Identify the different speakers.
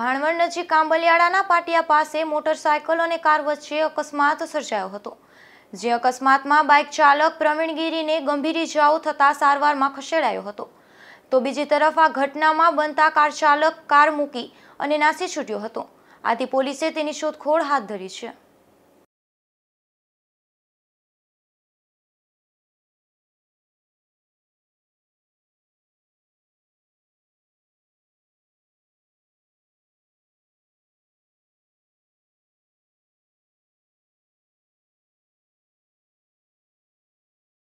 Speaker 1: ભાણવડ નજીક કાંબલિયાળાના પાટિયા પાસે મોટરસાયકલ અને કાર વચ્ચે અકસ્માત સર્જાયો હતો જે અકસ્માતમાં બાઇક ચાલક પ્રવીણગીરીને ગંભીર ઇજાઓ થતાં સારવારમાં ખસેડાયો હતો તો બીજી તરફ આ ઘટનામાં બનતા કાર ચાલક કાર મૂકી અને નાસી છૂટ્યો હતો આથી પોલીસે તેની શોધખોળ હાથ ધરી છે